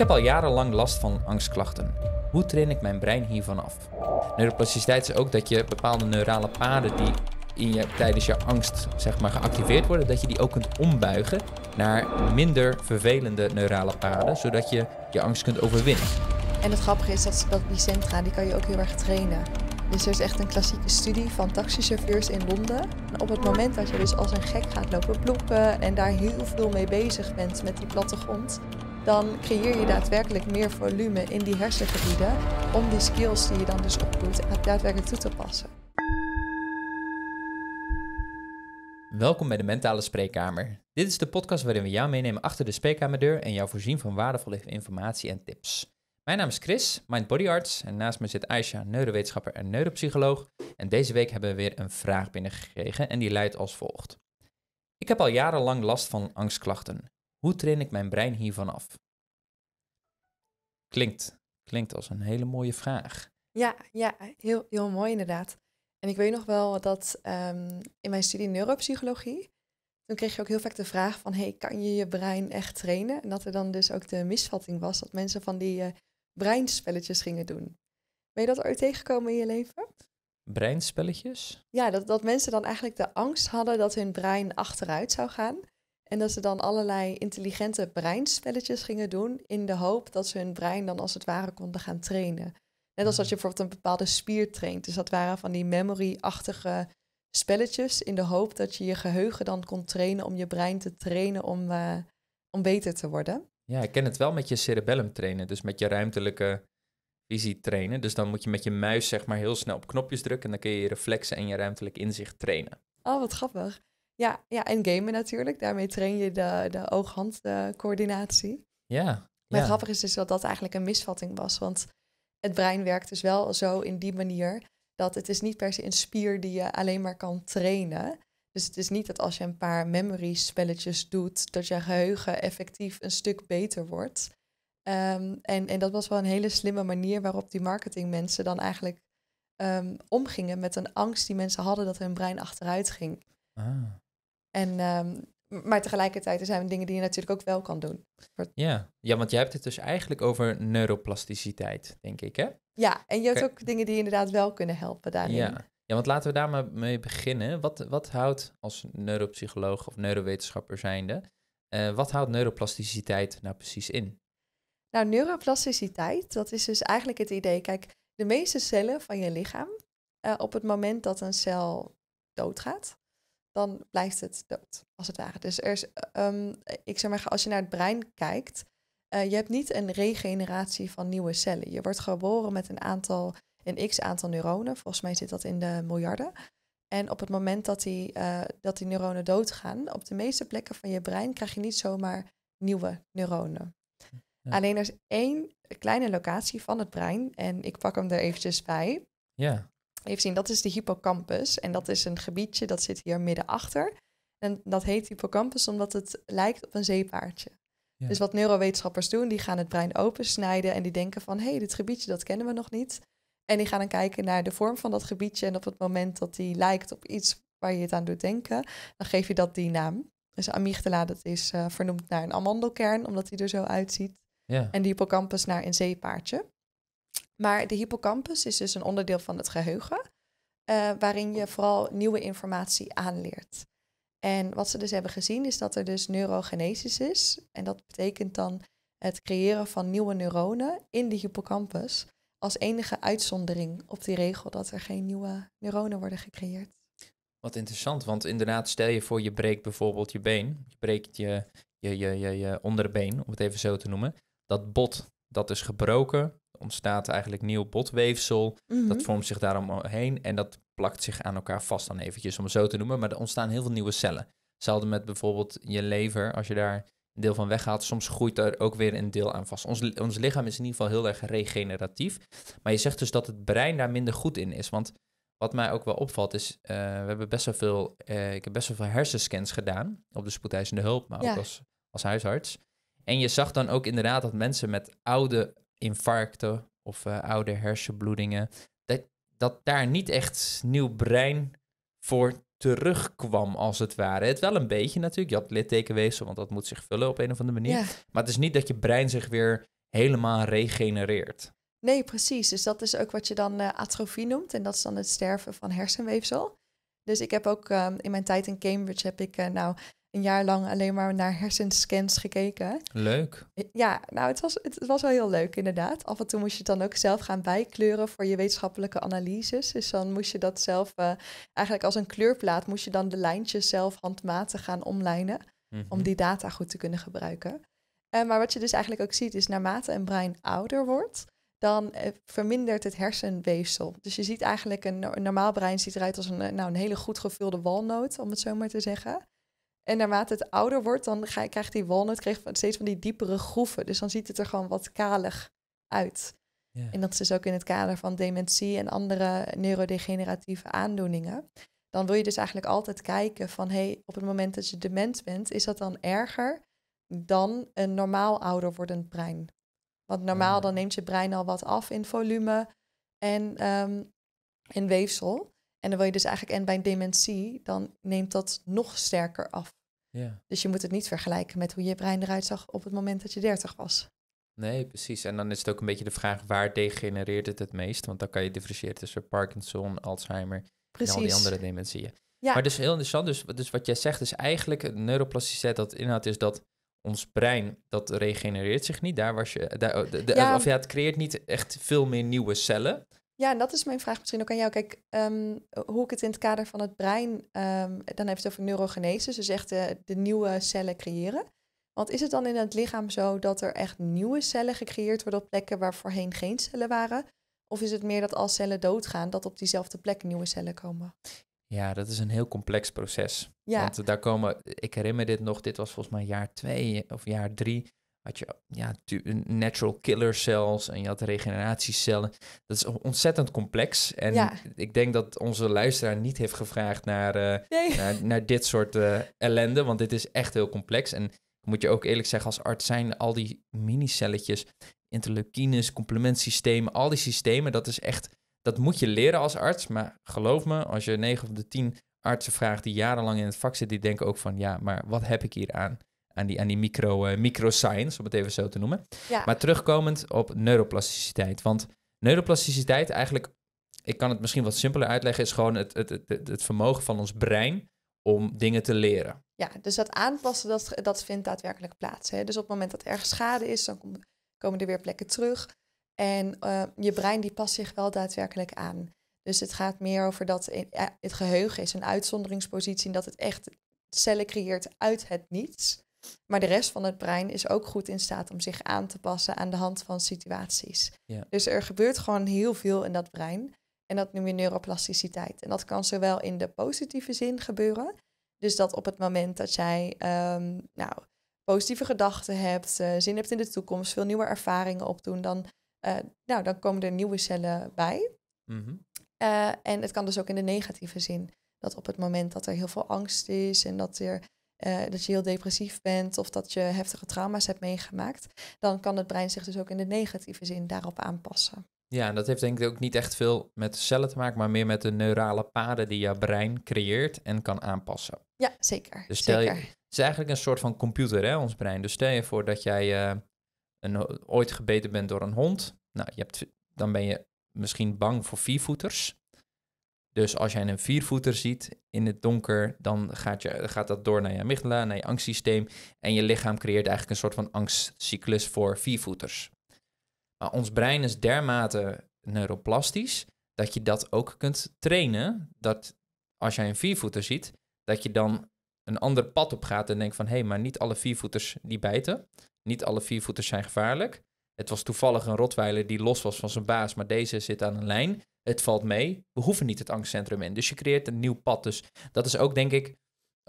Ik heb al jarenlang last van angstklachten. Hoe train ik mijn brein hiervan af? Neuroplasticiteit is ook dat je bepaalde neurale paden die in je, tijdens je angst zeg maar, geactiveerd worden, dat je die ook kunt ombuigen naar minder vervelende neurale paden, zodat je je angst kunt overwinnen. En het grappige is dat, dat die centra, die kan je ook heel erg trainen. Dus er is echt een klassieke studie van taxichauffeurs in Londen. Op het moment dat je dus als een gek gaat lopen bloepen en daar heel veel mee bezig bent met die plattegrond, dan creëer je daadwerkelijk meer volume in die hersengebieden om die skills die je dan dus opdoet daadwerkelijk toe te passen. Welkom bij de Mentale Spreekkamer. Dit is de podcast waarin we jou meenemen achter de spreekkamerdeur en jou voorzien van waardevolle informatie en tips. Mijn naam is Chris, Mind Body Arts, en naast me zit Aisha, neurowetenschapper en neuropsycholoog. En deze week hebben we weer een vraag binnengekregen en die luidt als volgt. Ik heb al jarenlang last van angstklachten. Hoe train ik mijn brein hiervan af? Klinkt, klinkt als een hele mooie vraag. Ja, ja heel, heel mooi inderdaad. En ik weet nog wel dat ehm, in mijn studie neuropsychologie, toen kreeg je ook heel vaak de vraag van, hey, kan je je brein echt trainen? En dat er dan dus ook de misvatting was dat mensen van die eh, breinspelletjes gingen doen. Ben je dat ooit tegengekomen in je leven? Breinspelletjes? Ja, dat, dat mensen dan eigenlijk de angst hadden dat hun brein achteruit zou gaan. En dat ze dan allerlei intelligente breinspelletjes gingen doen in de hoop dat ze hun brein dan als het ware konden gaan trainen. Net als dat je mhm. bijvoorbeeld een bepaalde spier traint. Dus dat waren van die memory-achtige spelletjes in de hoop dat je je geheugen dan kon trainen om je brein te trainen om, uh, om beter te worden. Ja, ik ken het wel met je cerebellum trainen, dus met je ruimtelijke visie trainen. Dus dan moet je met je muis zeg maar heel snel op knopjes drukken en dan kun je je reflexen en je ruimtelijk inzicht trainen. Oh, wat grappig. Ja, ja, en gamen natuurlijk. Daarmee train je de, de oog-handcoördinatie. ja. Maar grappig is dus dat dat eigenlijk een misvatting was. Want het brein werkt dus wel zo in die manier dat het is niet per se een spier die je alleen maar kan trainen. Dus het is niet dat als je een paar memory spelletjes doet, dat je geheugen effectief een stuk beter wordt. Ehm, en, en dat was wel een hele slimme manier waarop die marketingmensen dan eigenlijk ehm, omgingen met een angst die mensen hadden dat hun brein achteruit ging. Ah. En, ehm, maar tegelijkertijd er zijn dingen die je natuurlijk ook wel kan doen. Ja. ja, want jij hebt het dus eigenlijk over neuroplasticiteit, denk ik, hè? Ja, en je hebt ook dingen die inderdaad wel kunnen helpen daarin. Ja, ja want laten we daar maar mee beginnen. Wat, wat houdt als neuropsycholoog of neurowetenschapper zijnde, eh, wat houdt neuroplasticiteit nou precies in? Nou, neuroplasticiteit, dat is dus eigenlijk het idee, kijk, de meeste cellen van je lichaam, eh, op het moment dat een cel doodgaat, dan blijft het dood, als het ware. Dus er is, eh, ehm, ik zeg maar, als je naar het brein kijkt, eh, je hebt niet een regeneratie van nieuwe cellen. Je wordt geboren met een aantal, een x aantal neuronen. Volgens mij zit dat in de miljarden. En op het moment dat die, eh, dat die neuronen doodgaan, op de meeste plekken van je brein krijg je niet zomaar nieuwe neuronen. Alleen er is één kleine locatie van het brein en ik pak hem er eventjes bij. Ja even zien, dat is de hippocampus. En dat is een gebiedje dat zit hier midden achter. En dat heet hippocampus omdat het lijkt op een zeepaardje. Dus wat neurowetenschappers doen, die gaan het brein opensnijden en die denken van hé, hey, dit gebiedje dat kennen we nog niet. En die gaan dan kijken naar de vorm van dat gebiedje en op het moment dat die lijkt op iets waar je het aan doet denken, dan geef je dat die naam. Dus amygdala, dat is eh, vernoemd naar een amandelkern, omdat die er zo uitziet. En de hippocampus naar een zeepaardje. Maar de hippocampus is dus een onderdeel van het geheugen, eh, waarin je vooral nieuwe informatie aanleert. En wat ze dus hebben gezien is dat er dus neurogenesis is. En dat betekent dan het creëren van nieuwe neuronen in de hippocampus. Als enige uitzondering op die regel dat er geen nieuwe neuronen worden gecreëerd. Wat interessant, want inderdaad, stel je voor je breekt bijvoorbeeld je been. Je breekt je, je, je, je, je onderbeen, om het even zo te noemen. Dat bot, dat is gebroken ontstaat eigenlijk nieuw botweefsel. Dat mhm. vormt zich daaromheen en dat plakt zich aan elkaar vast dan eventjes, om het zo te noemen. Maar er ontstaan heel veel nieuwe cellen. Hetzelfde met bijvoorbeeld je lever, als je daar een deel van weghaalt, soms groeit er ook weer een deel aan vast. Ons, ons lichaam is in ieder geval heel erg regeneratief. Maar je zegt dus dat het brein daar minder goed in is, want... Wat mij ook wel opvalt is, eh, we hebben best wel veel, eh, ik heb best wel veel hersenscans gedaan op de spoedeisende hulp, maar ook als, als huisarts. En je zag dan ook inderdaad dat mensen met oude infarcten of eh, oude hersenbloedingen, dat, dat daar niet echt nieuw brein voor terugkwam, als het ware. Het wel een beetje natuurlijk. Je had littekenweefsel, want dat moet zich vullen op een of andere manier. Maar het is niet dat je brein zich weer helemaal regenereert. Nee, precies. Dus dat is ook wat je dan eh, atrofie noemt. En dat is dan het sterven van hersenweefsel. Dus ik heb ook ehm, in mijn tijd in Cambridge heb ik uh, nou een jaar lang alleen maar naar hersenscans gekeken. Leuk. Ja, nou, het was, het was wel heel leuk inderdaad. Af en toe moest je het dan ook zelf gaan bijkleuren voor je wetenschappelijke analyses. Dus dan moest je dat zelf, eh, eigenlijk als een kleurplaat, moest je dan de lijntjes zelf handmatig gaan omlijnen. Mhm. Om die data goed te kunnen gebruiken. Eh, maar wat je dus eigenlijk ook ziet, is naarmate een brein ouder wordt, dan eh, vermindert het hersenweefsel. Dus je ziet eigenlijk een, een, normaal brein ziet eruit als een, nou, een hele goed gevulde walnoot, om het zo maar te zeggen. En naarmate het ouder wordt, dan krijg krijgt die walnut krijgt steeds van die diepere groeven. Dus dan ziet het er gewoon wat kalig uit. En dat is dus ook in het kader van dementie en andere neurodegeneratieve aandoeningen. Dan wil je dus eigenlijk altijd kijken van, hey, op het moment dat je dement bent, is dat dan erger dan een normaal ouder wordend brein? Want normaal ah. dan neemt je brein al wat af in volume en ehm, in weefsel. En dan wil je dus eigenlijk, en bij dementie, dan neemt dat nog sterker af. Ja. Dus je moet het niet vergelijken met hoe je brein eruit zag op het moment dat je 30 was. Nee, precies. En dan is het ook een beetje de vraag waar degenereert het het meest? Want dan kan je differentiëren tussen Parkinson, Alzheimer en al die andere dementieën. Ja. Maar is dus heel interessant. Dus, dus wat jij zegt is eigenlijk neuroplasticiteit dat inhoudt is dat ons brein dat regenereert zich niet. Daar was je, daar, Of ja, het creëert niet echt veel meer nieuwe cellen. Ja, en dat is mijn vraag misschien ook aan jou. Kijk, ehm, hoe ik het in het kader van het brein, um, dan heeft het over neurogenese, dus echt de, de, nieuwe cellen creëren. Want is het dan in het lichaam zo dat er echt nieuwe cellen gecreëerd worden op plekken waar voorheen geen cellen waren? Of is het meer dat als cellen doodgaan, dat op diezelfde plek nieuwe cellen komen? Ja, dat is een heel complex proces. Ja. Want daar komen, ik herinner dit nog, dit was volgens mij jaar twee of jaar drie had je ja, natural killer cells en je had regeneratiecellen. Dat is ontzettend complex. En ik denk dat onze luisteraar niet heeft gevraagd naar, eh, naar, dit soort eh, ellende, want dit is echt heel complex. En moet je ook eerlijk zeggen, als arts zijn al die minicelletjes, interleukines, complementsystemen, al die systemen, dat is echt, dat moet je leren als arts. Maar geloof me, als je 9 van de 10 artsen vraagt die jarenlang in het vak zitten, die denken ook van ja, maar wat heb ik hier aan? aan die, aan die micro, uh, microscience, om het even zo te noemen. Maar terugkomend op neuroplasticiteit. Want neuroplasticiteit eigenlijk, ik kan het misschien wat simpeler uitleggen, is gewoon het, het, het, het vermogen van ons brein om dingen te leren. Ja, dus dat aanpassen, dat, dat vindt daadwerkelijk plaats. Hè? Dus op het moment dat er schade is, dan komen er weer plekken terug. En eh, je brein die past zich wel daadwerkelijk aan. Dus het gaat meer over dat eh, het geheugen is een uitzonderingspositie en dat het echt cellen creëert uit het niets. Maar de rest van het brein is ook goed in staat om zich aan te passen aan de hand van situaties. Dus er gebeurt gewoon heel veel in dat brein. En dat noem je neuroplasticiteit. En dat kan zowel in de positieve zin gebeuren. Dus dat op het moment dat jij ehm, nou, positieve gedachten hebt, eh, zin hebt in de toekomst, veel nieuwe ervaringen opdoen, dan, eh, nou, dan komen er nieuwe cellen bij. Mhm. Eh, en het kan dus ook in de negatieve zin. Dat op het moment dat er heel veel angst is en dat er eh, dat je heel depressief bent of dat je heftige trauma's hebt meegemaakt, dan kan het brein zich dus ook in de negatieve zin daarop aanpassen. Ja, en dat heeft denk ik ook niet echt veel met cellen te maken, maar meer met de neurale paden die jouw brein creëert en kan aanpassen. Ja, zeker. Dus stel zeker. Je, het is eigenlijk een soort van computer, hè, ons brein. Dus stel je voor dat jij eh, een, ooit gebeten bent door een hond. Nou, je hebt, dan ben je misschien bang voor viervoeters. Dus als jij een viervoeter ziet in het donker, dan gaat, je, gaat dat door naar je amygdala, naar je angstsysteem. En je lichaam creëert eigenlijk een soort van angstcyclus voor viervoeters. Maar ons brein is dermate neuroplastisch dat je dat ook kunt trainen. Dat als jij een viervoeter ziet, dat je dan een ander pad op gaat en denkt van hé, hey, maar niet alle viervoeters die bijten. Niet alle viervoeters zijn gevaarlijk. Het was toevallig een rotweiler die los was van zijn baas, maar deze zit aan een lijn het valt mee, we hoeven niet het angstcentrum in. Dus je creëert een nieuw pad. Dus dat is ook, denk ik,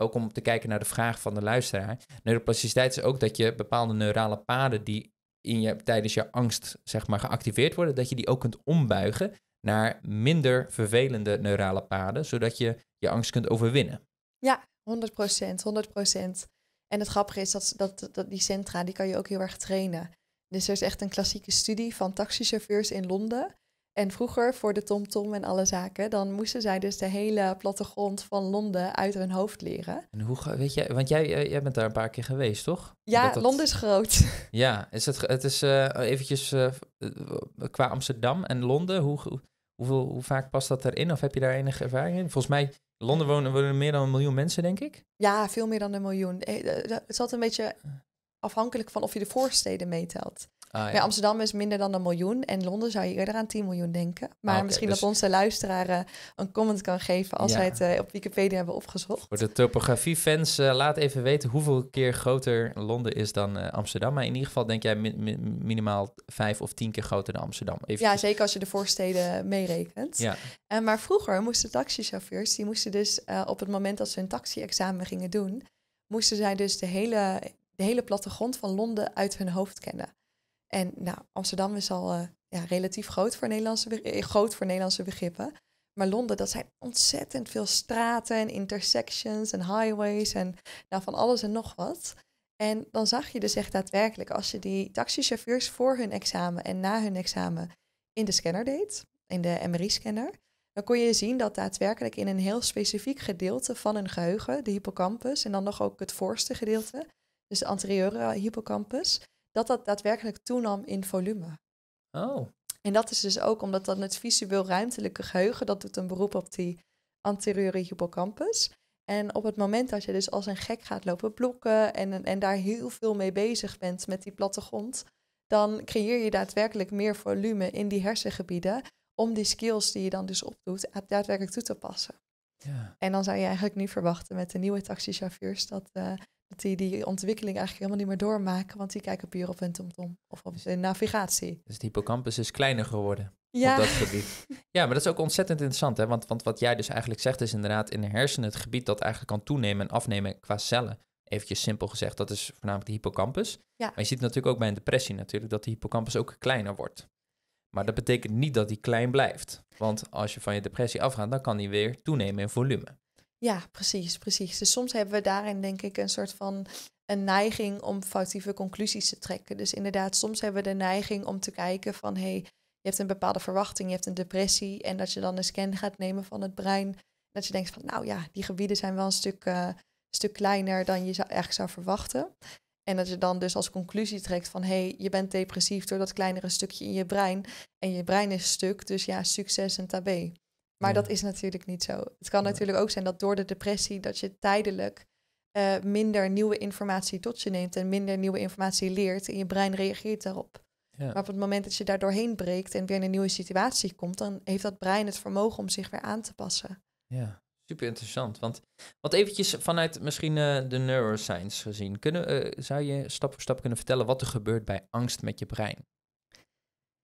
ook om te kijken naar de vraag van de luisteraar. Neuroplasticiteit is ook dat je bepaalde neurale paden die in je, tijdens je angst zeg maar, geactiveerd worden, dat je die ook kunt ombuigen naar minder vervelende neurale paden, zodat je je angst kunt overwinnen. Ja, 100 procent, 100 procent. En het grappige is dat, dat, dat die centra, die kan je ook heel erg trainen. Dus er is echt een klassieke studie van taxichauffeurs in Londen. En vroeger, voor de TomTom -tom en alle zaken, dan moesten zij dus de hele plattegrond van Londen uit hun hoofd leren. En hoe weet je, want jij, jij bent daar een paar keer geweest, toch? Ja, Londen is groot. Ja, is het, het is uh, eventjes eh, eh, qua Amsterdam en Londen, hoe, hoeveel, hoe vaak past dat erin? Of heb je daar enige ervaring in? Volgens mij, Londen wonen, wonen meer dan een miljoen mensen, denk ik. Ja, veel meer dan een miljoen. Het zat een beetje afhankelijk van of je de voorsteden meetelt. Ah, ja. Amsterdam is minder dan een miljoen. En Londen zou je eerder aan 10 miljoen denken. Maar ah, misschien dat dus- onze luisteraar eh, een comment kan geven als wij het eh, op Wikipedia hebben opgezocht. Voor de topografie-fans, eh, laat even weten hoeveel keer groter Londen is dan Amsterdam. Maar in ieder geval denk jij minimaal vijf of tien keer groter dan Amsterdam. Ja, zeker als je de voorsteden meerekent. Ja. maar vroeger moesten taxichauffeurs, die moesten dus op het moment dat ze hun taxi-examen gingen doen, moesten zij dus de hele, de hele plattegrond van Londen uit hun hoofd kennen. En nou, Amsterdam is al eh, ja, relatief groot voor, Nederlandse, eh, groot voor Nederlandse begrippen. Maar Londen, dat zijn ontzettend veel straten en intersections en highways en nou, van alles en nog wat. En dan zag je dus echt daadwerkelijk, als je die taxichauffeurs voor hun examen en na hun examen in de scanner deed, in de MRI-scanner, dan kon je zien dat daadwerkelijk in een heel specifiek gedeelte van hun geheugen, de hippocampus en dan nog ook het voorste gedeelte, dus de anteriore eh, hippocampus, dat dat daadwerkelijk toenam in volume. Oh. En dat is dus ook omdat dan het visueel ruimtelijke geheugen, dat doet een beroep op die anteriore hippocampus. En op het moment dat je dus als een gek gaat lopen blokken en, en daar heel veel mee bezig bent met die plattegrond, dan creëer je daadwerkelijk meer volume in die hersengebieden om die skills die je dan dus opdoet daadwerkelijk toe te passen. Ja. En dan zou je eigenlijk nu verwachten met de nieuwe taxichauffeurs dat, eh, dat die die ontwikkeling eigenlijk helemaal niet meer doormaken, want die kijken puur op hun TomTom of op hun navigatie. Dus de hippocampus is kleiner geworden ja. op dat gebied. ja, maar dat is ook ontzettend interessant, hè? Want, want wat jij dus eigenlijk zegt is inderdaad in de hersenen het gebied dat eigenlijk kan toenemen en afnemen qua cellen. Eventjes simpel gezegd, dat is voornamelijk de hippocampus. Ja. Maar je ziet natuurlijk ook bij een depressie natuurlijk dat de hippocampus ook kleiner wordt. Maar dat betekent niet dat die klein blijft. Want als je van je depressie afgaat, dan kan die weer toenemen in volume. Ja, precies, precies. Dus soms hebben we daarin denk ik een soort van een neiging om foutieve conclusies te trekken. Dus inderdaad, soms hebben we de neiging om te kijken van hé, hey, je hebt een bepaalde verwachting, je hebt een depressie en dat je dan een scan gaat nemen van het brein. Dat je denkt van nou ja, die gebieden zijn wel een stuk, eh, stuk kleiner dan je zou, eigenlijk zou verwachten. En dat je dan dus als conclusie trekt van hé, hey, je bent depressief door dat kleinere stukje in je brein. En je brein is stuk, dus ja, succes en tabé. Maar dat is natuurlijk niet zo. Het kan natuurlijk ook zijn dat door de depressie dat je tijdelijk eh, minder nieuwe informatie tot je neemt en minder nieuwe informatie leert en je brein reageert daarop. Ja. Maar op het moment dat je daar doorheen breekt en weer in een nieuwe situatie komt, dan heeft dat brein het vermogen om zich weer aan te passen. Ja, super interessant. Want wat eventjes vanuit misschien eh, de neuroscience gezien, kunnen, eh, zou je stap voor stap kunnen vertellen wat er gebeurt bij angst met je brein?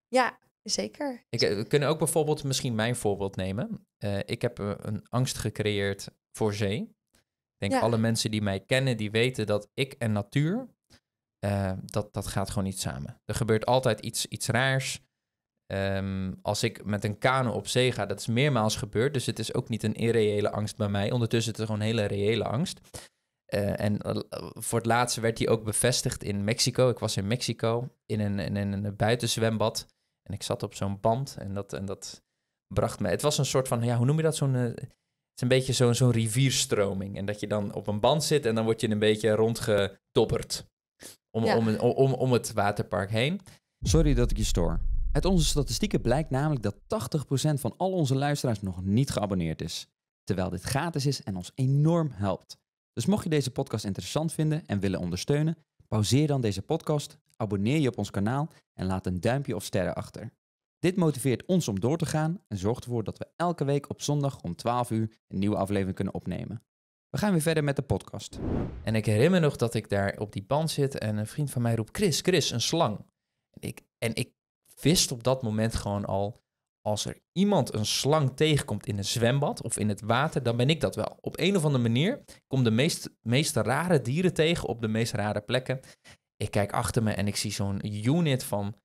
Ja, Zeker. Ik, eh, we kunnen ook bijvoorbeeld misschien mijn voorbeeld nemen. Eh, ik heb eh, een angst gecreëerd voor zee. Ik denk alle mensen die mij kennen, die weten dat ik en natuur, dat, dat gaat gewoon niet samen. Er gebeurt altijd iets, iets raars. Ehm, als ik met een kano op zee ga, dat is meermaals gebeurd. Dus het is ook niet een irreële angst bij mij. Ondertussen is het gewoon een hele reële angst. en voor het laatste werd die ook bevestigd in Mexico. Ik was in Mexico in een, in een, in een buitenzwembad. En ik zat op zo'n band en dat, en dat bracht me. Het was een soort van, ja, hoe noem je dat? Zo'n. Eh, het is een beetje zo'n zo'n rivierstroming. En dat je dan op een band zit en dan word je een beetje rondgedobberd om, om, om, om, om het waterpark heen. Sorry dat ik je stoor. Uit onze statistieken blijkt namelijk dat 80% van al onze luisteraars nog niet geabonneerd is. Terwijl dit gratis is en ons enorm helpt. Dus mocht je deze podcast interessant vinden en willen ondersteunen, Pauzeer dan deze podcast, abonneer je op ons kanaal en laat een duimpje of sterren achter. Dit motiveert ons om door te gaan en zorgt ervoor dat we elke week op zondag om 12 uur een nieuwe aflevering kunnen opnemen. We gaan weer verder met de podcast. En ik herinner nog dat ik daar op die band zit en een vriend van mij roept: Chris, Chris, een slang. En ik, en ik wist op dat moment gewoon al: als er iemand een slang tegenkomt in een zwembad of in het water, dan ben ik dat wel. Op een of andere manier kom de meest, meest rare dieren tegen op de meest rare plekken. Ik kijk achter me en ik zie zo'n unit van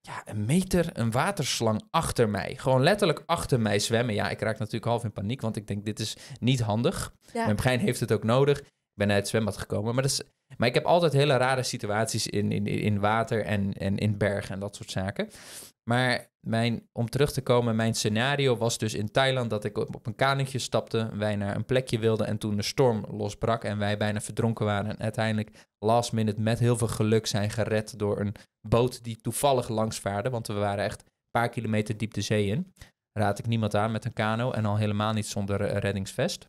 ja, een meter, een waterslang achter mij. Gewoon letterlijk achter mij zwemmen. Ja, ik raak natuurlijk half in paniek, want ik denk dit is niet handig. Mijn brein heeft het ook nodig. Ik ben uit het zwembad gekomen. Maar, dat is, maar ik heb altijd hele rare situaties in, in, in water en, en in bergen en dat soort zaken. Maar mijn, om terug te komen, mijn scenario was dus in Thailand dat ik op, een kanentje stapte, wij naar een plekje wilden en toen de storm losbrak en wij bijna verdronken waren. En uiteindelijk last minute met heel veel geluk zijn gered door een boot die toevallig langsvaarde, want we waren echt een paar kilometer diep de zee in. Raad ik niemand aan met een kano en al helemaal niet zonder eh, reddingsvest,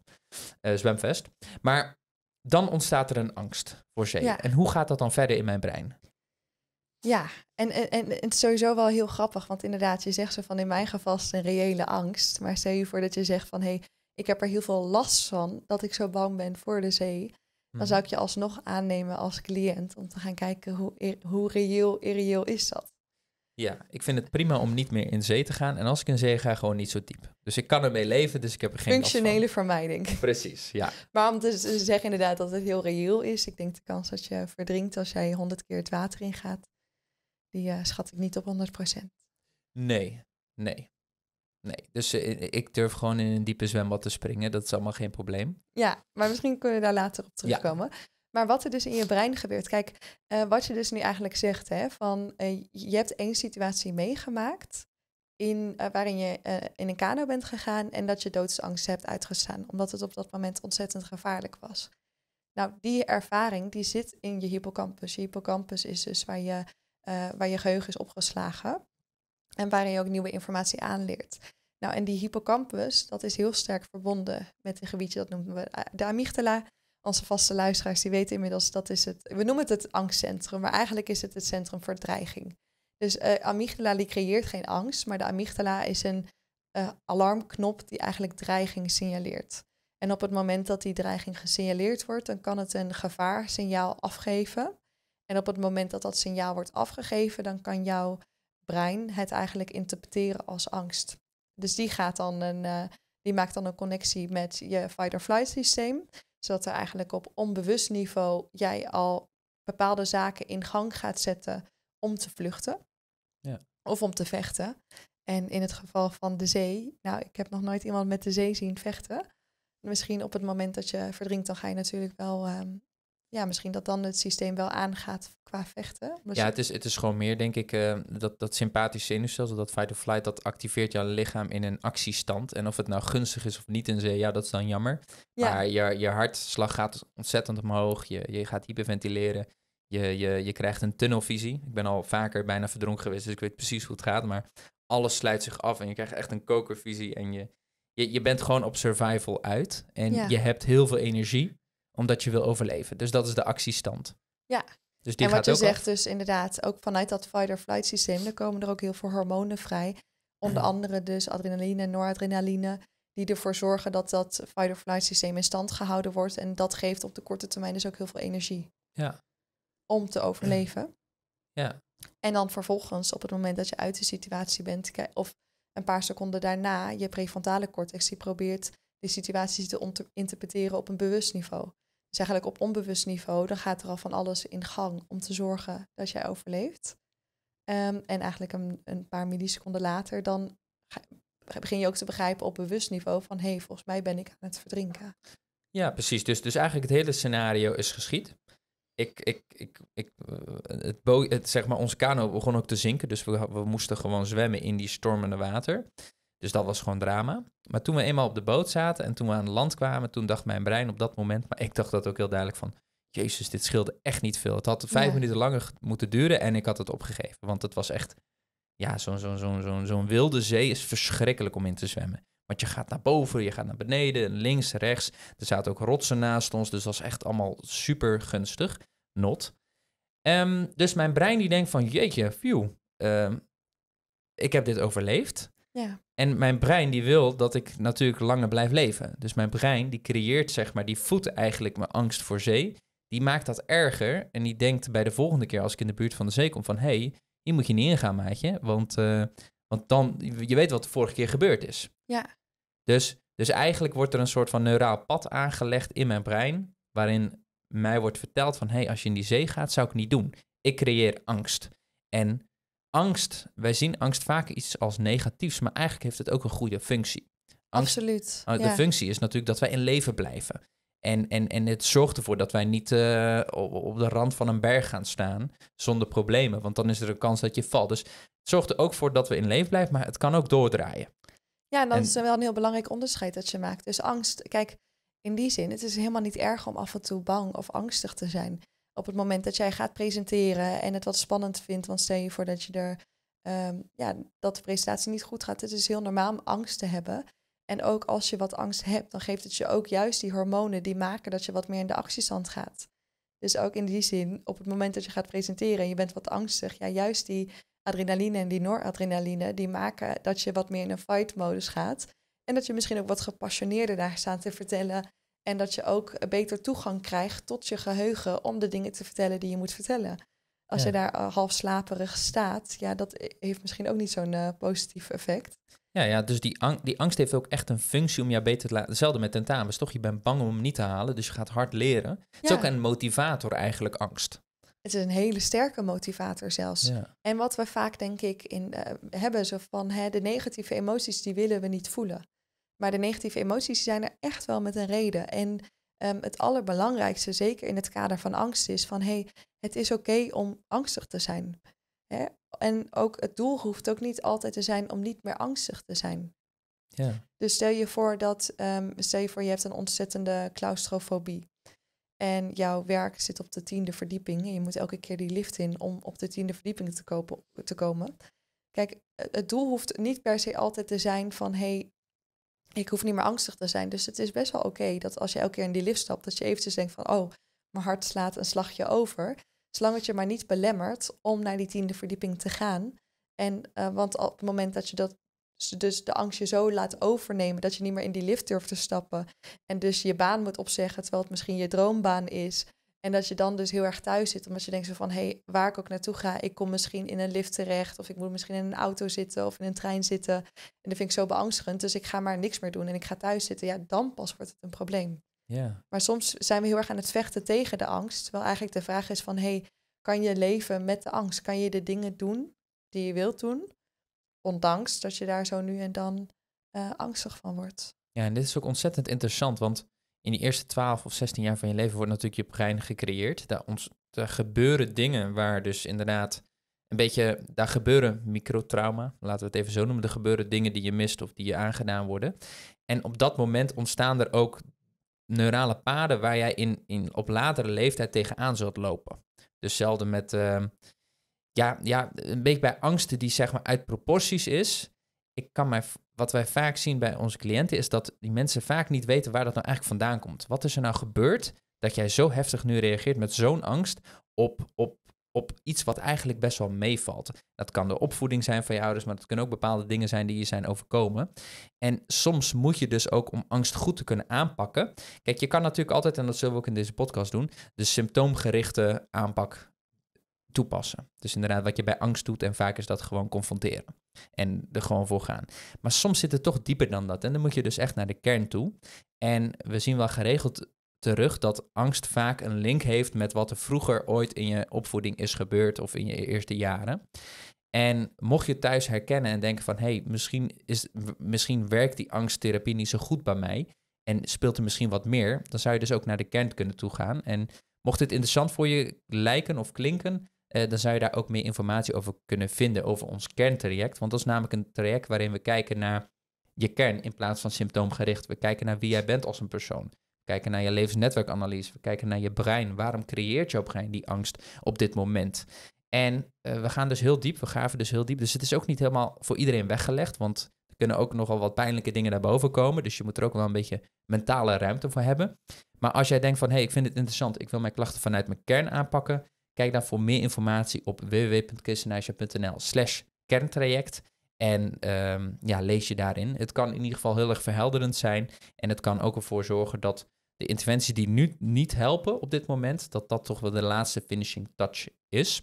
eh, zwemvest. Maar dan ontstaat er een angst voor zee. En hoe gaat dat dan verder in mijn brein? Ja, en, en, en het is sowieso wel heel grappig, want inderdaad, je zegt zo van in mijn geval is een reële angst. Maar stel je voor dat je zegt van hé, hey, ik heb er heel veel last van dat ik zo bang ben voor de zee. Dan mhm. zou ik je alsnog aannemen als cliënt om te gaan kijken hoe, hoe reëel, irreëel is dat. Ja, ik vind het prima om niet meer in zee te gaan. En als ik in zee ga, gewoon niet zo diep. Dus ik kan ermee leven, dus ik heb er geen Functionele vermijding. Precies, ja. Maar om te zeggen inderdaad dat het heel reëel is. Ik denk de kans dat je verdrinkt als jij honderd keer het water ingaat, die eh, schat ik niet op 100%. Nee, nee. Nee, dus eh, eh, ik durf gewoon in een diepe zwembad te springen. Dat is allemaal geen probleem. Ja, maar misschien kunnen we daar later op terugkomen. Maar wat er dus in je brein gebeurt. Kijk, wat je dus nu eigenlijk zegt, hè, van je hebt één situatie meegemaakt. In, waarin je in een kano bent gegaan en dat je doodsangst hebt uitgestaan, omdat het op dat moment ontzettend gevaarlijk was. Nou, die ervaring die zit in je hippocampus. Je hippocampus is dus waar je eh, waar je geheugen is opgeslagen en waarin je ook nieuwe informatie aanleert. Nou, en die hippocampus, dat is heel sterk verbonden met een gebiedje, dat noemen we de amygdala. Onze vaste luisteraars die weten inmiddels, dat is het, we noemen het het angstcentrum, maar eigenlijk is het het centrum voor dreiging. Dus eh, amygdala die creëert geen angst, maar de amygdala is een eh, alarmknop die eigenlijk dreiging signaleert. En op het moment dat die dreiging gesignaleerd wordt, dan kan het een gevaarsignaal afgeven. En op het moment dat dat signaal wordt afgegeven, dan kan jouw brein het eigenlijk interpreteren als angst. Dus die, gaat dan een, eh, die maakt dan een connectie met je fight-or-flight systeem, zodat er eigenlijk op onbewust niveau jij al bepaalde zaken in gang gaat zetten om te vluchten ja. of om te vechten. En in het geval van de zee, nou, ik heb nog nooit iemand met de zee zien vechten. Misschien op het moment dat je verdrinkt, dan ga je natuurlijk wel ehm, ja, misschien dat dan het systeem wel aangaat qua vechten. ja, het is, het is gewoon meer, denk ik, eh, dat, dat sympathische zenuwstelsel, dat fight of flight, dat activeert jouw lichaam in een actiestand. En of het nou gunstig is of niet in zee, ja, dat is dan jammer. Maar je, je hartslag gaat ontzettend omhoog, je, je gaat hyperventileren, je, je, je krijgt een tunnelvisie. Ik ben al vaker bijna verdronken geweest, dus ik weet precies hoe het gaat, maar alles sluit zich af en je krijgt echt een kokervisie en je... Je, je bent gewoon op survival uit en je hebt heel veel energie omdat je wil overleven. Dus dat is de actiestand. Ja. Dus die en wat je zegt dus inderdaad, ook vanuit dat fight-or-flight systeem, er komen er ook heel veel hormonen vrij. Onder andere dus adrenaline, en noradrenaline, die ervoor zorgen dat dat fight-or-flight systeem in stand gehouden wordt. En dat geeft op de korte termijn dus ook heel veel energie. Ja. Om te overleven. Ja. En dan vervolgens, op het moment dat je uit de situatie bent, of een paar seconden daarna, je prefrontale cortex, die probeert de situatie te interpreteren op een bewust niveau. Dus eigenlijk op onbewust niveau, dan gaat er al van alles in gang om te zorgen dat jij overleeft. Ehm, en eigenlijk een, een, paar milliseconden later, dan ga, begin je ook te begrijpen op bewust niveau van hé, hey, volgens mij ben ik aan het verdrinken. Ja, precies. Dus, dus eigenlijk het hele scenario is geschied. Ik, ik, ik, ik, eh, het, het zeg maar, onze kano begon ook te zinken, dus we, we moesten gewoon zwemmen in die stormende water. Dus dat was gewoon drama. Maar toen we eenmaal op de boot zaten en toen we aan land kwamen, toen dacht mijn brein op dat moment, maar ik dacht dat ook heel duidelijk van, jezus, dit scheelde echt niet veel. Het had vijf minuten langer moeten duren en ik had het opgegeven. Want het was echt, ja, zo'n zo'n zo'n zo'n zo'n wilde zee is verschrikkelijk om in te zwemmen. Want je gaat naar boven, je gaat naar beneden, links, rechts. Er zaten ook rotsen naast ons, dus dat was echt allemaal super gunstig. Not. Ehm, dus mijn brein die denkt van, jeetje, view, ehm, ik heb dit overleefd. Ja. En mijn brein die wil dat ik natuurlijk langer blijf leven. Dus mijn brein die creëert, zeg maar, die voedt eigenlijk mijn angst voor zee. Die maakt dat erger en die denkt bij de volgende keer als ik in de buurt van de zee kom van... hé, hey, hier moet je niet ingaan, maatje, want, eh, want dan, je weet wat de vorige keer gebeurd is. Ja. Dus, dus eigenlijk wordt er een soort van neuraal pad aangelegd in mijn brein... waarin mij wordt verteld van, hé, hey, als je in die zee gaat, zou ik niet doen. Ik creëer angst. En angst, wij zien angst vaak iets als negatiefs, maar eigenlijk heeft het ook een goede functie. Absoluut. Oh, de functie is natuurlijk dat wij in leven blijven. En, en, en het zorgt ervoor dat wij niet eh, op de rand van een berg gaan staan zonder problemen. Want dan is er een kans dat je valt. Dus het zorgt er ook voor dat we in leven blijven, maar het kan ook doordraaien. Ja, en dat is wel een heel belangrijk onderscheid dat je maakt. Dus angst, kijk, in die zin, het is helemaal niet erg om af en toe bang of angstig te zijn op het moment dat jij gaat presenteren en het wat spannend vindt, want stel je voor dat je er ehm, ja, dat de presentatie niet goed gaat. Het is heel normaal om angst te hebben. En ook als je wat angst hebt, dan geeft het je ook juist die hormonen die maken dat je wat meer in de actiestand gaat. Dus ook in die zin, op het moment dat je gaat presenteren en je bent wat angstig, ja, juist die adrenaline en die noradrenaline, die maken dat je wat meer in een fight-modus gaat. En dat je misschien ook wat gepassioneerder daar staat te vertellen en dat je ook beter toegang krijgt tot je geheugen om de dingen te vertellen die je moet vertellen. Als je daar half slaperig staat, ja, dat heeft misschien ook niet zo'n eh, positief effect. Ja, ja dus die, die angst heeft ook echt een functie om jou beter te laten. Hetzelfde met tentamens, toch? Je bent bang om hem niet te halen, dus je gaat hard leren. Ja. Het is ook een motivator eigenlijk, angst. Het is een hele sterke motivator zelfs. Ja. En wat we vaak, denk ik, in, eh, hebben, zo van hè, de negatieve emoties, die willen we niet voelen. Maar de negatieve emoties zijn er echt wel met een reden. En um, het allerbelangrijkste, zeker in het kader van angst, is van hé, hey, het is oké om angstig te zijn. Hè? En ook het doel hoeft ook niet altijd te zijn om niet meer angstig te zijn. Ja. Dus stel je voor dat, ehm, stel je voor je hebt een ontzettende claustrofobie. En jouw werk zit op de tiende verdieping. En je moet elke keer die lift in om op de tiende verdieping te, komen. Kijk, het doel hoeft niet per se altijd te zijn van hé, hey, ik hoef niet meer angstig te zijn. Dus het is best wel oké dat als je elke keer in die lift stapt, dat je eventjes denkt van, oh, mijn hart slaat een slagje over. Zolang het je maar niet belemmert om naar die tiende verdieping te gaan. En, eh, want op het moment dat je dat, dus de angst je zo laat overnemen, dat je niet meer in die lift durft te stappen. En dus je baan moet opzeggen, terwijl het misschien je droombaan is. En dat je dan dus heel erg thuis zit, omdat je denkt zo van, hé, hey, waar ik ook naartoe ga, ik kom misschien in een lift terecht, of ik moet misschien in een auto zitten of in een trein zitten. En dat vind ik zo beangstigend, dus ik ga maar niks meer doen en ik ga thuis zitten. Ja, dan pas wordt het een probleem. Ja. Maar soms zijn we heel erg aan het vechten tegen de angst, terwijl eigenlijk de vraag is van, hé, hey, kan je leven met de angst? Kan je de dingen doen die je wilt doen, ondanks dat je daar zo nu en dan eh, angstig van wordt? Ja, en dit is ook ontzettend interessant, want in die eerste 12 of 16 jaar van je leven wordt natuurlijk je brein gecreëerd. Daar, ons, gebeuren dingen waar dus inderdaad een beetje, daar gebeuren microtrauma, laten we het even zo noemen. Er gebeuren dingen die je mist of die je aangedaan worden. En op dat moment ontstaan er ook neurale paden waar jij in, in, op latere leeftijd tegenaan zult lopen. Dus zelden met, ehm, ja, ja, een beetje bij angsten die zeg maar uit proporties is ik kan mij, wat wij vaak zien bij onze cliënten is dat die mensen vaak niet weten waar dat nou eigenlijk vandaan komt. Wat is er nou gebeurd dat jij zo heftig nu reageert met zo'n angst op, op, op iets wat eigenlijk best wel meevalt? Dat kan de opvoeding zijn van je ouders, maar dat kunnen ook bepaalde dingen zijn die je zijn overkomen. En soms moet je dus ook om angst goed te kunnen aanpakken. Kijk, je kan natuurlijk altijd, en dat zullen we ook in deze podcast doen, de symptoomgerichte aanpak toepassen. Dus inderdaad, wat je bij angst doet, en vaak is dat gewoon confronteren. En er gewoon voor gaan. Maar soms zit het toch dieper dan dat. En dan moet je dus echt naar de kern toe. En we zien wel geregeld terug dat angst vaak een link heeft met wat er vroeger ooit in je opvoeding is gebeurd of in je eerste jaren. En mocht je thuis herkennen en denken van hé, hey, misschien, is, misschien werkt die angsttherapie niet zo goed bij mij en speelt er misschien wat meer, dan zou je dus ook naar de kern kunnen toegaan. En mocht dit interessant voor je lijken of klinken, eh, dan zou je daar ook meer informatie over kunnen vinden over ons kerntraject. Want dat is namelijk een traject waarin we kijken naar je kern in plaats van symptoomgericht. We kijken naar wie jij bent als een persoon. We kijken naar je levensnetwerkanalyse. We kijken naar je brein. Waarom creëert jouw brein die angst op dit moment? En eh, we gaan dus heel diep, we gaven dus heel diep. Dus het is ook niet helemaal voor iedereen weggelegd, want er kunnen ook nogal wat pijnlijke dingen naar boven komen. Dus je moet er ook wel een beetje mentale ruimte voor hebben. Maar als jij denkt van, hé, hey, ik vind het interessant, ik wil mijn klachten vanuit mijn kern aanpakken, Kijk dan voor meer informatie op www.christenijsje.nl slash kerntraject. En ehm, ja, lees je daarin. Het kan in ieder geval heel erg verhelderend zijn. En het kan ook ervoor zorgen dat de interventies die nu niet helpen op dit moment, dat dat toch wel de laatste finishing touch is.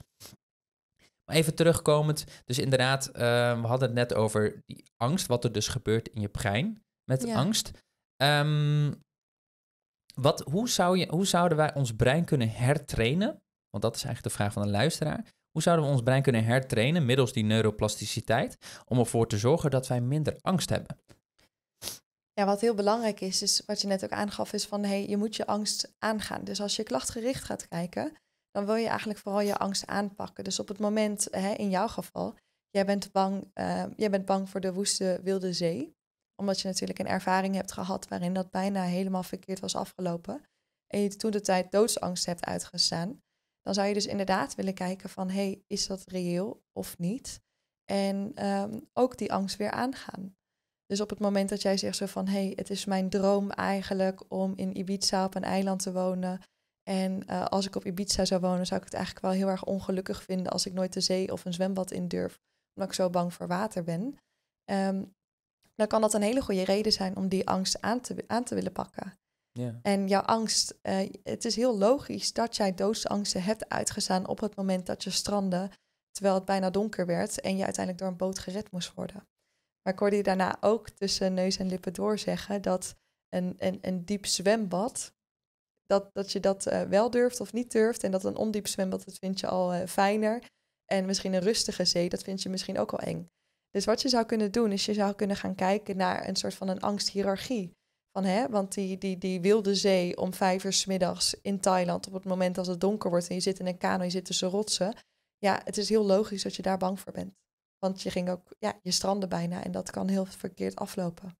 Maar even terugkomend, dus inderdaad, ehm, we hadden het net over die angst, wat er dus gebeurt in je brein met angst. Ehm, wat, hoe, zou je, hoe zouden wij ons brein kunnen hertrainen want dat is eigenlijk de vraag van een luisteraar. Hoe zouden we ons brein kunnen hertrainen middels die neuroplasticiteit om ervoor te zorgen dat wij minder angst hebben? Ja, wat heel belangrijk is, is wat je net ook aangaf, is van hey, je moet je angst aangaan. Dus als je klachtgericht gaat kijken, dan wil je eigenlijk vooral je angst aanpakken. Dus op het moment, hè, in jouw geval, jij bent, bang, eh, jij bent bang voor de woeste wilde zee. Omdat je natuurlijk een ervaring hebt gehad waarin dat bijna helemaal verkeerd was afgelopen. En je toen de tijd doodsangst hebt uitgestaan dan zou je dus inderdaad willen kijken van hé, hey, is dat reëel of niet? En ehm, ook die angst weer aangaan. Dus op het moment dat jij zegt zo van hé, hey, het is mijn droom eigenlijk om in Ibiza op een eiland te wonen. En eh, als ik op Ibiza zou wonen, zou ik het eigenlijk wel heel erg ongelukkig vinden als ik nooit de zee of een zwembad in durf, omdat ik zo bang voor water ben. Ehm, dan kan dat een hele goede reden zijn om die angst aan te, aan te willen pakken. En jouw angst, eh, het is heel logisch dat jij doodsangsten hebt uitgestaan op het moment dat je strandde, terwijl het bijna donker werd en je uiteindelijk door een boot gered moest worden. Maar ik hoorde je daarna ook tussen neus en lippen door zeggen dat een, een, een diep zwembad, dat, dat je dat eh, wel durft of niet durft. En dat een ondiep zwembad, dat vind je al uh, fijner. En misschien een rustige zee, dat vind je misschien ook al eng. Dus wat je zou kunnen doen, is je zou kunnen gaan kijken naar een soort van een angsthiërarchie. Van, hè, want die, die, die wilde zee om vijf uur s middags in Thailand, op het moment als het donker wordt en je zit in een kano, je zit tussen rotsen. Ja, het is heel logisch dat je daar bang voor bent. Want je ging ook, ja, je strandde bijna en dat kan heel verkeerd aflopen.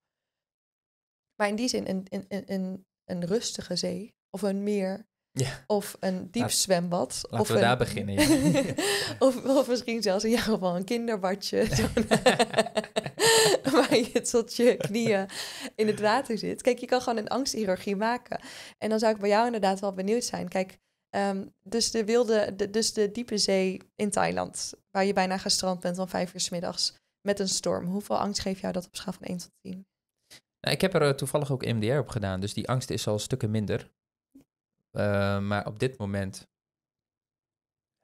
Maar in die zin, een, een, een, een rustige zee of een meer of een diep zwembad. Laten of we daar beginnen. of, of, misschien zelfs in jouw geval een kinderbadje. waar je tot je knieën in het water zit. Kijk, je kan gewoon een angsthierarchie maken. En dan zou ik bij jou inderdaad wel benieuwd zijn. Kijk, ehm, dus, de wilde, dus de diepe zee in Thailand. Waar je bijna gestrand bent om vijf uur s middags. Met een storm. Hoeveel angst geeft jou dat op schaal van 1 tot 10? Nou, ik heb er eh, toevallig ook MDR op gedaan. Dus die angst is al stukken minder. Eh, maar op dit moment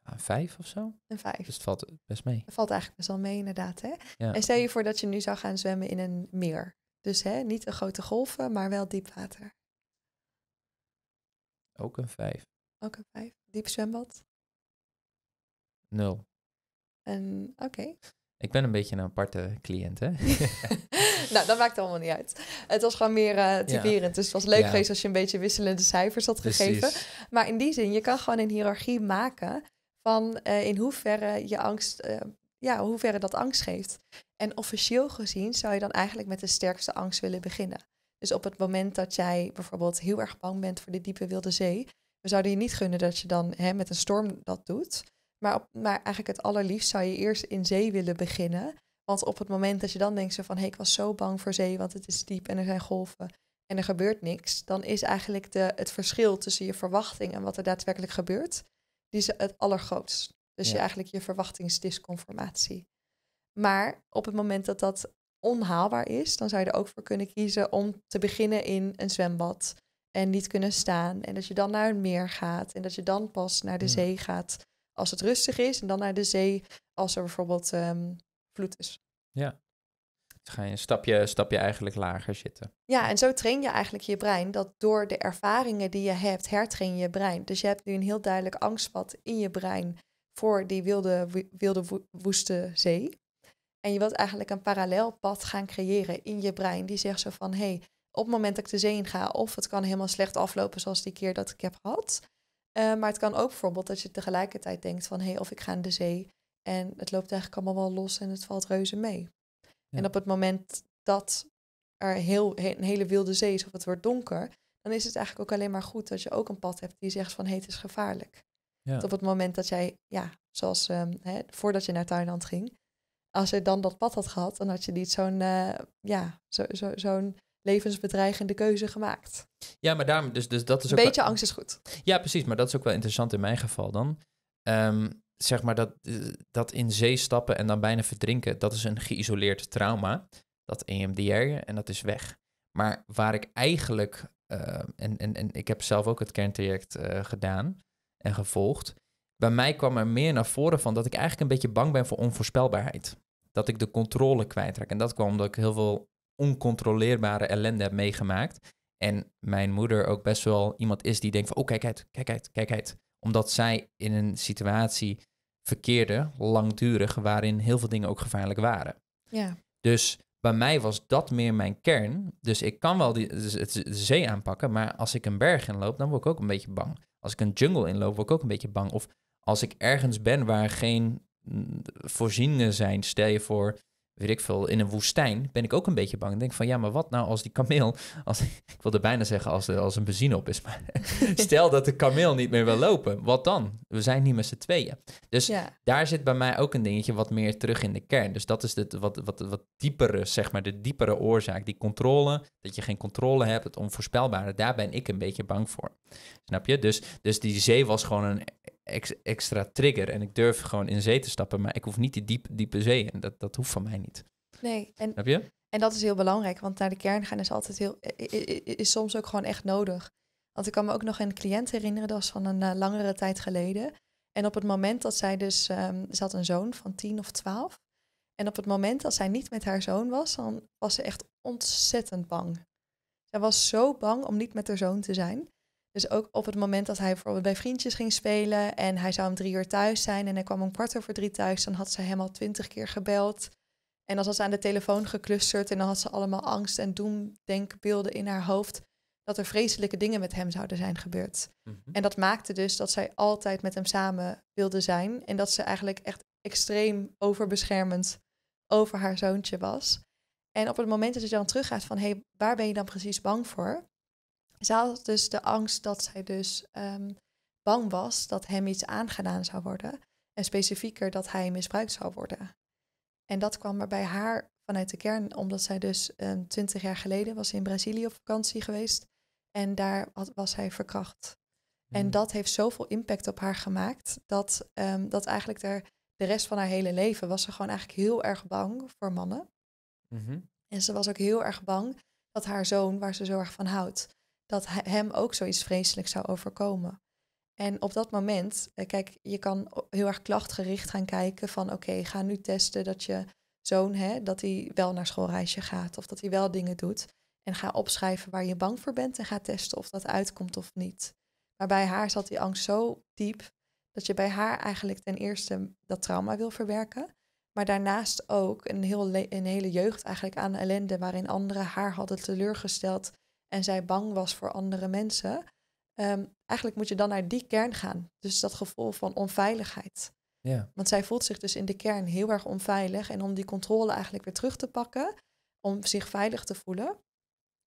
een vijf of zo? Een vijf. Dus het valt best mee. Het valt eigenlijk best wel mee, inderdaad. Hè? En stel je voor dat je nu zou gaan zwemmen in een meer. Dus hè, niet een grote golven, maar wel diep water. Ook een vijf. Ook een vijf. Diep zwembad? Nul. En oké. Ik ben een beetje een aparte cliënt, hè? nou, dat maakt allemaal niet uit. Het was gewoon meer uh, eh, typerend. Dus het was leuk geweest als je een beetje wisselende cijfers had gegeven. Maar in die zin, je kan gewoon een hiërarchie maken van eh, in hoeverre je angst, uh, ja, hoeverre dat angst geeft. En officieel gezien zou je dan eigenlijk met de sterkste angst willen beginnen. Dus op het moment dat jij bijvoorbeeld heel erg bang bent voor de diepe wilde zee, we zouden je niet gunnen dat je dan hè, met een storm dat doet. Maar, maar eigenlijk het allerliefst zou je eerst in zee willen beginnen. Want op het moment dat je dan denkt van... hé, hey, ik was zo bang voor zee, want het is diep en er zijn golven... en er gebeurt niks... dan is eigenlijk de, het verschil tussen je verwachting en wat er daadwerkelijk gebeurt... die is het allergrootst. Dus je, eigenlijk je verwachtingsdisconformatie. Maar op het moment dat dat onhaalbaar is... dan zou je er ook voor kunnen kiezen om te beginnen in een zwembad... en niet kunnen staan en dat je dan naar een meer gaat... en dat je dan pas naar de hmm. zee gaat als het rustig is. En dan naar de zee als er bijvoorbeeld ehm, vloed is. Ja. Dan dus ga je een stapje, stapje eigenlijk lager zitten. Ja, en zo train je eigenlijk je brein. Dat door de ervaringen die je hebt, hertrain je, je brein. Dus je hebt nu een heel duidelijk angstpad in je brein voor die wilde, wilde woeste zee. En je wilt eigenlijk een parallel pad gaan creëren in je brein. Die zegt zo van, hé, hey, op het moment dat ik de zee in ga, of het kan helemaal slecht aflopen zoals die keer dat ik heb gehad. Eh, maar het kan ook bijvoorbeeld dat je tegelijkertijd denkt van hé, hey, of ik ga in de zee en het loopt eigenlijk allemaal wel los en het valt reuze mee. En op het moment dat er heel, een hele wilde zee is of het wordt donker, dan is het eigenlijk ook alleen maar goed dat je ook een pad hebt die zegt van hé, hey, het is gevaarlijk. Ja. op het moment dat jij, ja, zoals ehm, hè, voordat je naar Thailand ging, als je dan dat pad had gehad, dan had je niet zo'n, eh, ja, zo'n zo, levensbedreigende keuze gemaakt. Ja, maar daarom, dus, dus dat is ook. Een beetje angst is goed. Ja, precies, maar dat is ook wel interessant in mijn geval dan. Ehm, zeg maar dat, eh, dat in zee stappen en dan bijna verdrinken, dat is een geïsoleerd trauma. Dat EMDR en dat is weg. Maar waar ik eigenlijk, eh, en, en, en ik heb zelf ook het kerntraject eh, gedaan en gevolgd. Bij mij kwam er meer naar voren van dat ik eigenlijk een beetje bang ben voor onvoorspelbaarheid. Dat ik de controle kwijtraak. En dat kwam omdat ik heel veel oncontroleerbare ellende heb meegemaakt. En mijn moeder ook best wel iemand is die denkt van, oh kijk uit, kijk uit, kijk uit. Omdat zij in een situatie verkeerde, langdurig, waarin heel veel dingen ook gevaarlijk waren. Ja. Dus bij mij was dat meer mijn kern. Dus ik kan wel die, de zee aanpakken, maar als ik een berg inloop, dan word ik ook een beetje bang. Als ik een jungle inloop, word ik ook een beetje bang. Of als ik ergens ben waar geen mm, voorzieningen zijn, stel je voor, weet ik veel, in een woestijn, ben ik ook een beetje bang. Ik denk van, ja, maar wat nou als die kameel, als, ik wilde bijna zeggen als, als een benzine op is, maar stel dat de kameel niet meer wil lopen, wat dan? We zijn niet met z'n tweeën. Dus daar zit bij mij ook een dingetje wat meer terug in de kern. Dus dat is het wat, wat, wat diepere, zeg maar, de diepere oorzaak. Die controle, dat je geen controle hebt, het onvoorspelbare, daar ben ik een beetje bang voor. Snap je? Dus, dus die zee was gewoon een extra trigger. En ik durf gewoon in zee te stappen, maar ik hoef niet die diep, diepe zee. En dat, dat hoeft van mij niet. Nee. En, Heb je? En dat is heel belangrijk, want naar de kern gaan is altijd heel, is, soms ook gewoon echt nodig. Want ik kan me ook nog een cliënt herinneren, dat was van een eh, langere tijd geleden. En op het moment dat zij dus, ehm, ze had een zoon van tien of twaalf. En op het moment dat zij niet met haar zoon was, dan was ze echt ontzettend bang. Zij was zo bang om niet met haar zoon te zijn. Dus ook op het moment dat hij bijvoorbeeld bij vriendjes ging spelen en hij zou om drie uur thuis zijn en hij kwam om kwart over drie thuis, dan had ze hem al twintig keer gebeld. En dan was ze aan de telefoon geclusterd en dan had ze allemaal angst en doemdenkbeelden in haar hoofd dat er vreselijke dingen met hem zouden zijn gebeurd. Mhm. En dat maakte dus dat zij altijd met hem samen wilde zijn en dat ze eigenlijk echt extreem overbeschermend over haar zoontje was. En op het moment dat je dan teruggaat van hé, hey, waar ben je dan precies bang voor? Ze had dus de angst dat zij dus ehm, bang was dat hem iets aangedaan zou worden. En specifieker dat hij misbruikt zou worden. En dat kwam er bij haar vanuit de kern, omdat zij dus ehm, twintig jaar geleden was in Brazilië op vakantie geweest. En daar was hij verkracht. En mm. dat heeft zoveel impact op haar gemaakt, dat, ehm, dat eigenlijk er, de rest van haar hele leven was ze gewoon eigenlijk heel erg bang voor mannen. Mm-hmm. En ze was ook heel erg bang dat haar zoon, waar ze zo erg van houdt, dat hem ook zoiets vreselijks zou overkomen. En op dat moment, eh, kijk, je kan heel erg klachtgericht gaan kijken van oké, ga nu testen dat je zoon, hè, dat hij wel naar schoolreisje gaat of dat hij wel dingen doet. En ga opschrijven waar je bang voor bent en ga testen of dat uitkomt of niet. Maar bij haar zat die angst zo diep dat je bij haar eigenlijk ten eerste dat trauma wil verwerken. Maar daarnaast ook een, heel een hele jeugd eigenlijk aan ellende waarin anderen haar hadden teleurgesteld en zij bang was voor andere mensen. Ehm, eigenlijk moet je dan naar die kern gaan. Dus dat gevoel van onveiligheid. Ja. Want zij voelt zich dus in de kern heel erg onveilig. En om die controle eigenlijk weer terug te pakken, om zich veilig te voelen.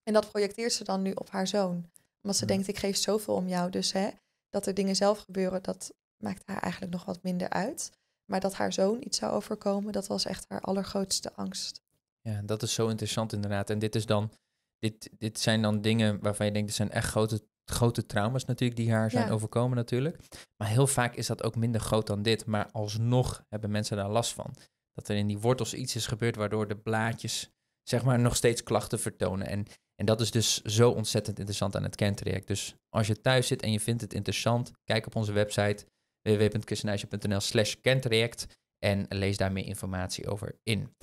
En dat projecteert ze dan nu op haar zoon. Omdat ze denkt, ik geef zoveel om jou. Dus hè, dat er dingen zelf gebeuren, dat maakt haar eigenlijk nog wat minder uit. Maar dat haar zoon iets zou overkomen, dat was echt haar allergrootste angst. Ja, dat is zo interessant inderdaad. En dit is dan dit, dit zijn dan dingen waarvan je denkt, er zijn echt grote, grote trauma's natuurlijk die haar zijn overkomen natuurlijk. Maar heel vaak is dat ook minder groot dan dit. Maar alsnog hebben mensen daar last van. Dat er in die wortels iets is gebeurd waardoor de blaadjes zeg maar nog steeds klachten vertonen. En, en dat is dus zo ontzettend interessant aan het kentraject. Dus als je thuis zit en je vindt het interessant, kijk op onze website www.kussenhuisje.nl slash kentraject en lees daar meer informatie over in.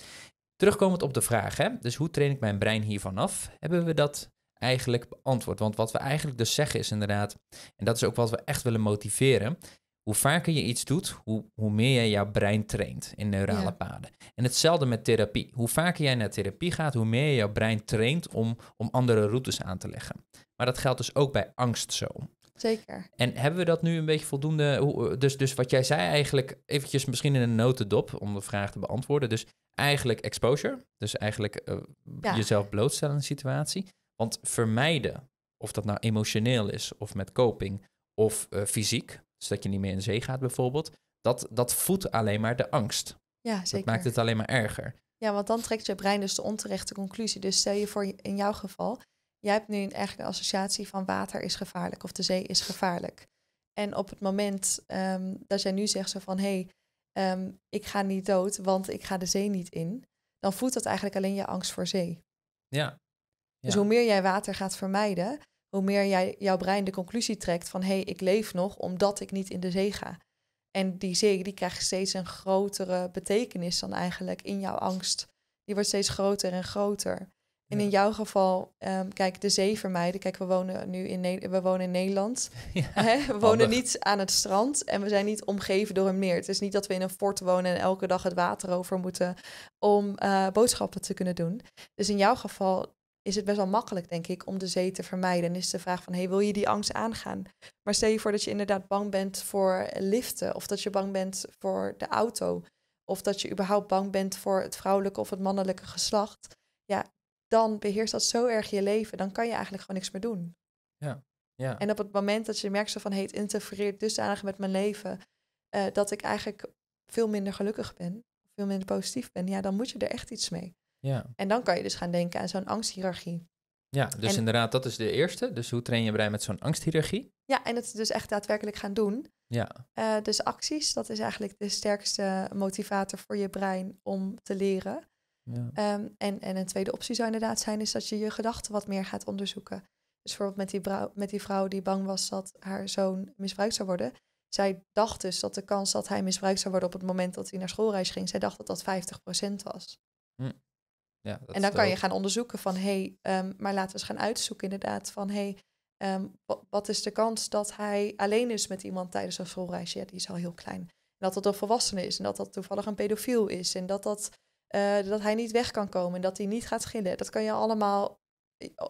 Terugkomend op de vraag, hè, dus hoe train ik mijn brein hiervan af? Hebben we dat eigenlijk beantwoord? Want wat we eigenlijk dus zeggen is inderdaad, en dat is ook wat we echt willen motiveren. Hoe vaker je iets doet, hoe, hoe meer je jouw brein traint in neurale paden. En hetzelfde met therapie. Hoe vaker jij naar therapie gaat, hoe meer je jouw brein traint om, om andere routes aan te leggen. Maar dat geldt dus ook bij angst zo. Zeker. En hebben we dat nu een beetje voldoende? Dus, dus wat jij zei eigenlijk, eventjes misschien in een notendop om de vraag te beantwoorden. Dus eigenlijk exposure. Dus eigenlijk eh, jezelf blootstellen in situatie. Want vermijden, of dat nou emotioneel is, of met coping, of eh, fysiek, zodat dus dat je niet meer in zee gaat bijvoorbeeld, dat, dat voedt alleen maar de angst. Ja, zeker. Dat maakt het alleen maar erger. Ja, want dan trekt je brein dus de onterechte conclusie. Dus stel je voor, in jouw geval, jij hebt nu eigenlijk een associatie van water is gevaarlijk of de zee is gevaarlijk. En op het moment ehm, dat jij nu zegt zo van, hé, hey, Ehm, ik ga niet dood, want ik ga de zee niet in, dan voedt dat eigenlijk alleen je angst voor zee. Ja. Dus hoe meer jij water gaat vermijden, hoe meer jij, jouw brein de conclusie trekt van hé, hey, ik leef nog omdat ik niet in de zee ga. En die zee die krijgt steeds een grotere betekenis dan eigenlijk in jouw angst. Die wordt steeds groter en groter. En in jouw geval, ehm, kijk, de zee vermijden. Kijk, we wonen nu in, we wonen in Nederland. We wonen niet aan het strand en we zijn niet omgeven door een meer. Het is niet dat we in een fort wonen en elke dag het water over moeten om eh, boodschappen te kunnen doen. Dus in jouw geval is het best wel makkelijk, denk ik, om de zee te vermijden. En is de vraag van, hey, wil je die angst aangaan? Maar stel je voor dat je inderdaad bang bent voor liften of dat je bang bent voor de auto. Of dat je überhaupt bang bent voor het vrouwelijke of het mannelijke geslacht dan beheerst dat zo erg je leven, dan kan je eigenlijk gewoon niks meer doen. Ja. Ja. En op het moment dat je merkt zo van, het interfereert dusdanig met mijn leven, eh, dat ik eigenlijk veel minder gelukkig ben, veel minder positief ben, ja, dan moet je er echt iets mee. Ja. En dan kan je dus gaan denken aan zo'n angsthierarchie. Ja, dus inderdaad, dat is de eerste. Dus hoe train je brein met zo'n angsthierarchie? Ja, en het dus echt daadwerkelijk gaan doen. Ja. Eh, dus acties, dat is eigenlijk de sterkste motivator voor je brein om te leren. Ja. Ehm, en, en een tweede optie zou inderdaad zijn, is dat je je gedachten wat meer gaat onderzoeken. Dus bijvoorbeeld met die, met die vrouw die bang was dat haar zoon misbruikt zou worden. Zij dacht dus dat de kans dat hij misbruikt zou worden op het moment dat hij naar schoolreis ging, zij dacht dat dat 50% was. Hm. Ja, dat en dan kan je gaan onderzoeken van, hé, hey, ehm, maar laten we eens gaan uitzoeken inderdaad van, hé, hey, ehm, wat is de kans dat hij alleen is met iemand tijdens een schoolreis? Ja, die is al heel klein. En dat dat een volwassene is en dat dat toevallig een pedofiel is en dat dat eh, dat hij niet weg kan komen, en dat hij niet gaat schillen. Dat kan je allemaal,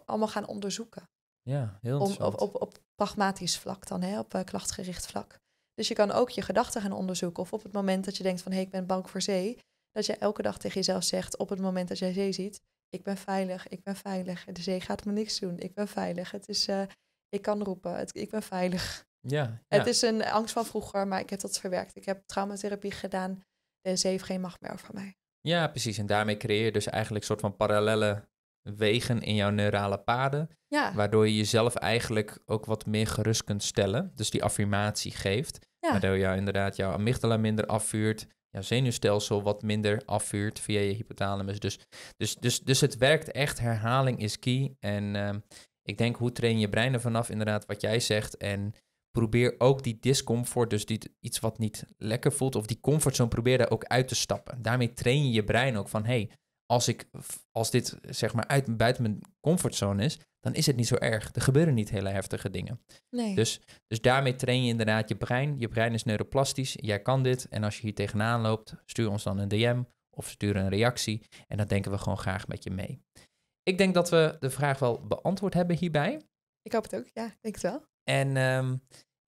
allemaal gaan onderzoeken. Ja, heel Om, op, op, op, pragmatisch vlak dan, hè, op eh, klachtgericht vlak. Dus je kan ook je gedachten gaan onderzoeken. Of op het moment dat je denkt van hé, hey, ik ben bang voor zee. Dat je elke dag tegen jezelf zegt, op het moment dat jij zee ziet, ik ben veilig, ik ben veilig. De zee gaat me niks doen, ik ben veilig. Het is, eh, ik kan roepen, ik ben veilig. Ja, ja, Het is een angst van vroeger, maar ik heb dat verwerkt. Ik heb traumatherapie gedaan. De zee heeft geen macht meer over mij. Ja, precies. En daarmee creëer je dus eigenlijk een soort van parallelle wegen in jouw neurale paden. Ja. Waardoor je jezelf eigenlijk ook wat meer gerust kunt stellen. Dus die affirmatie geeft. Ja. Waardoor jou inderdaad jouw amygdala minder afvuurt. Jouw zenuwstelsel wat minder afvuurt via je hypothalamus. Dus, dus, dus, dus het werkt echt. Herhaling is key. En ehm, ik denk, hoe train je brein er vanaf? Inderdaad, wat jij zegt. En probeer ook die discomfort, dus die, iets wat niet lekker voelt, of die comfortzone, probeer daar ook uit te stappen. Daarmee train je je brein ook van, hey, als, ik, als dit zeg maar uit, buiten mijn comfortzone is, dan is het niet zo erg. Er gebeuren niet hele heftige dingen. Nee. Dus, dus daarmee train je inderdaad je brein. Je brein is neuroplastisch, jij kan dit. En als je hier tegenaan loopt, stuur ons dan een DM of stuur een reactie. En dan denken we gewoon graag met je mee. Ik denk dat we de vraag wel beantwoord hebben hierbij. Ik hoop het ook, ja, ik denk het wel. En ehm,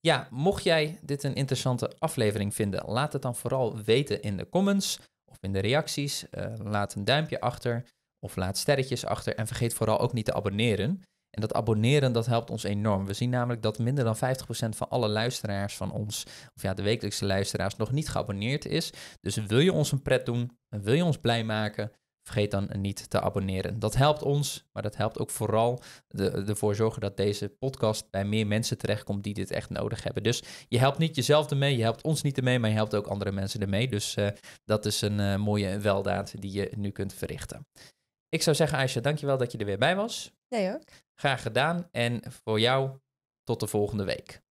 ja, mocht jij dit een interessante aflevering vinden, laat het dan vooral weten in de comments of in de reacties. Eh, laat een duimpje achter of laat sterretjes achter. En vergeet vooral ook niet te abonneren. En dat abonneren, dat helpt ons enorm. We zien namelijk dat minder dan 50% van alle luisteraars van ons, of ja, de wekelijkse luisteraars, nog niet geabonneerd is. Dus wil je ons een pret doen, wil je ons blij maken, Vergeet dan niet te abonneren. Dat helpt ons, maar dat helpt ook vooral de, ervoor zorgen dat deze podcast bij meer mensen terechtkomt die dit echt nodig hebben. Dus je helpt niet jezelf ermee, je helpt ons niet ermee, maar je helpt ook andere mensen ermee. Dus eh, dat is een eh, mooie weldaad die je nu kunt verrichten. Ik zou zeggen, Aisha, dankjewel dat je er weer bij was. Jij ook. Graag gedaan en voor jou tot de volgende week.